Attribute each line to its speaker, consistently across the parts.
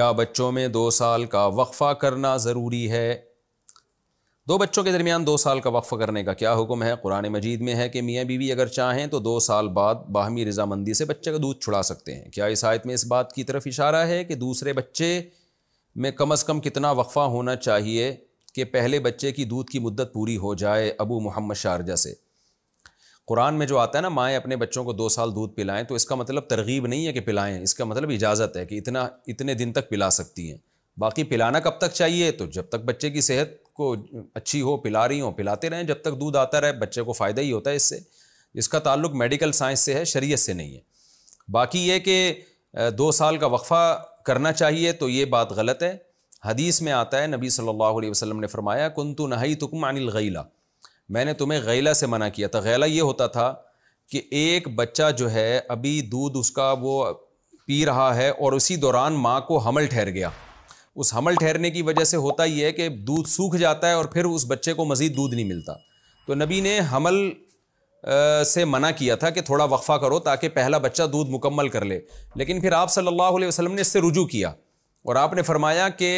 Speaker 1: क्या बच्चों में दो साल का वक्फ़ा करना ज़रूरी है दो बच्चों के दरमियान दो साल का वक्फ़ करने का क्या हुक्म है कुरान मजीद में है कि मियाँ बीवी अगर चाहें तो दो साल बाद बाहमी रजामंदी से बच्चे का दूध छुड़ा सकते हैं क्या इस आयत में इस बात की तरफ इशारा है कि दूसरे बच्चे में कम अज़ कम कितना वक्फ़ा होना चाहिए कि पहले बच्चे की दूध की मुद्दत पूरी हो जाए अबू मोहम्मद शारजा से कुरान में जो आता है ना माएँ अपने बच्चों को दो साल दूध पिलाएं तो इसका मतलब तरगीब नहीं है कि पिलाएं इसका मतलब इजाज़त है कि इतना इतने दिन तक पिला सकती हैं बाकी पिलाना कब तक चाहिए तो जब तक बच्चे की सेहत को अच्छी हो पिला रही हो पिलाते रहें जब तक दूध आता रहे बच्चे को फ़ायदा ही होता है इससे इसका ताल्लुक मेडिकल साइंस से है शरीयत से नहीं है बाकी ये कि दो साल का वक्फ़ा करना चाहिए तो ये बात गलत है हदीस में आता है नबी सल्लल्लाहु अलैहि वसल्लम ने फरमाया कुन तो नहई तुकम अनिल गैला मैंने तुम्हें गैला से मना किया था गैला ये होता था कि एक बच्चा जो है अभी दूध उसका वो पी रहा है और उसी दौरान माँ को हमल ठहर गया उस हमल ठहरने की वजह से होता ही है कि दूध सूख जाता है और फिर उस बच्चे को मज़ीद दूध नहीं मिलता तो नबी ने हमल से मना किया था कि थोड़ा वक्फ़ा करो ताकि पहला बच्चा दूध मुकम्मल कर ले लेकिन फिर आप सल्लल्लाहु अलैहि वसल्लम ने इससे रुजू किया और आपने फरमाया कि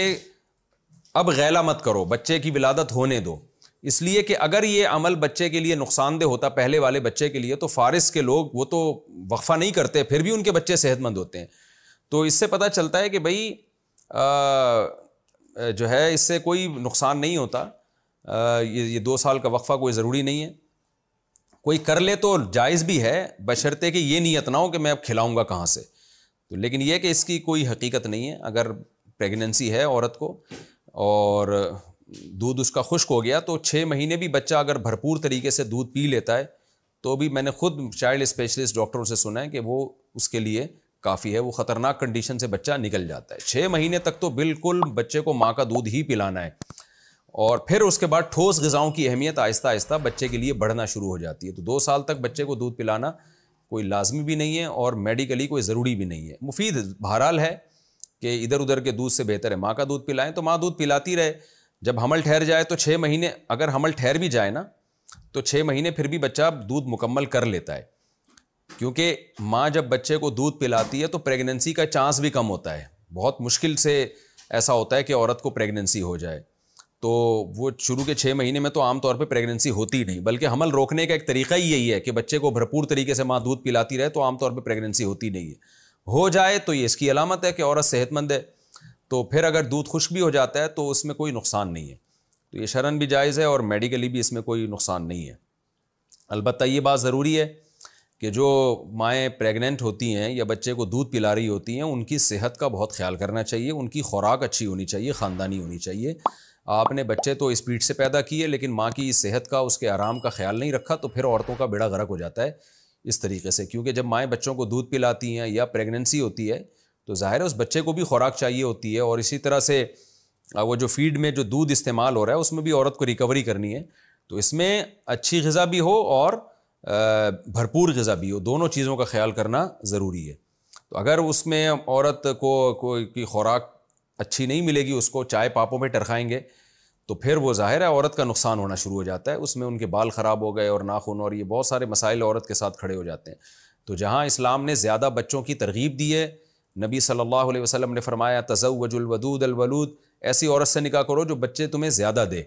Speaker 1: अब गैला मत करो बच्चे की विलादत होने दो इसलिए कि अगर ये अमल बच्चे के लिए नुकसानदेह होता पहले वाले बच्चे के लिए तो फ़ारिस के लोग वो तो वक्फ़ा नहीं करते फिर भी उनके बच्चे सेहतमंद होते हैं तो इससे पता चलता है कि भाई जो है इससे कोई नुकसान नहीं होता आ, ये ये दो साल का वक्फ़ा कोई ज़रूरी नहीं है कोई कर ले तो जायज़ भी है बशर्ते कि ये नीयत ना हो कि मैं अब खिलाऊँगा कहाँ से तो लेकिन यह कि इसकी कोई हकीकत नहीं है अगर प्रेगनेंसी है औरत को और दूध उसका खुश्क हो गया तो छः महीने भी बच्चा अगर भरपूर तरीके से दूध पी लेता है तो भी मैंने खुद चाइल्ड स्पेशलिस्ट डॉक्टरों से सुना है कि वो उसके लिए काफ़ी है वो ख़तरनाक कंडीशन से बच्चा निकल जाता है छः महीने तक तो बिल्कुल बच्चे को माँ का दूध ही पिलाना है और फिर उसके बाद ठोस गज़ाओं की अहमियत आहिस्ता आहिस्ता बच्चे के लिए बढ़ना शुरू हो जाती है तो दो साल तक बच्चे को दूध पिलाना कोई लाजमी भी नहीं है और मेडिकली कोई ज़रूरी भी नहीं है मुफीद बहरहाल है कि इधर उधर के दूध से बेहतर है माँ का दूध पिलाएं तो माँ दूध पिलाती रहे जब हमल ठहर जाए तो छः महीने अगर हमल ठहर भी जाए ना तो छः महीने फिर भी बच्चा दूध मुकम्मल कर लेता है क्योंकि माँ जब बच्चे को दूध पिलाती है तो प्रेगनेंसी का चांस भी कम होता है बहुत मुश्किल से ऐसा होता है कि औरत को प्रेगनेंसी हो जाए तो वो शुरू के छः महीने में तो आमतौर पे प्रेगनेंसी होती ही नहीं बल्कि हमल रोकने का एक तरीका ही यही है कि बच्चे को भरपूर तरीके से माँ दूध पिलाती रहे तो आमतौर पर प्रेगनेंसी होती नहीं है हो जाए तो ये इसकी अलामत है कि औरत सेहतमंद है तो फिर अगर दूध खुश्क भी हो जाता है तो उसमें कोई नुकसान नहीं है तो ये शरण भी जायज़ है और मेडिकली भी इसमें कोई नुकसान नहीं है अलबत्त ये बात ज़रूरी है कि जो माएँ प्रेग्नेंट होती हैं या बच्चे को दूध पिला रही होती हैं उनकी सेहत का बहुत ख्याल करना चाहिए उनकी खुराक अच्छी होनी चाहिए ख़ानदानी होनी चाहिए आपने बच्चे तो स्पीड से पैदा किए लेकिन माँ की सेहत का उसके आराम का ख्याल नहीं रखा तो फिर औरतों का बेड़ा गर्क हो जाता है इस तरीके से क्योंकि जब माएँ बच्चों को दूध पिलाती हैं या प्रेगनेंसी होती है तो ज़ाहिर है उस बच्चे को भी खुराक चाहिए होती है और इसी तरह से वो जो फीड में जो दूध इस्तेमाल हो रहा है उसमें भी औरत को रिकवरी करनी है तो इसमें अच्छी गज़ा भी हो और भरपूर गज़ा भी हो दोनों चीज़ों का ख्याल करना ज़रूरी है तो अगर उसमें औरत को कोई खुराक अच्छी नहीं मिलेगी उसको चाय पापों में टरखाएंगे तो फिर वो ज़ाहिर है औरत का नुकसान होना शुरू हो जाता है उसमें उनके बाल ख़राब हो गए और नाखून और ये बहुत सारे मसाइल औरत के साथ खड़े हो जाते हैं तो जहाँ इस्लाम ने ज़्यादा बच्चों की तरगीब दी है नबी सल्लल्लाहु अलैहि वसल्लम ने फरमाया तजवजुलवदूद अलवलूद ऐसी औरत से निकाह करो जो बच्चे तुम्हें ज़्यादा दे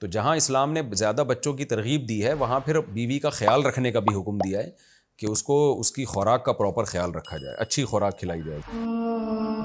Speaker 1: तो जहाँ इस्लाम ने ज़्यादा बच्चों की तरगीब दी है वहाँ फिर बीवी का ख्याल रखने का भी हुक्म दिया है कि उसको उसकी खुराक का प्रॉपर ख्याल रखा जाए अच्छी खुराक खिलाई जाए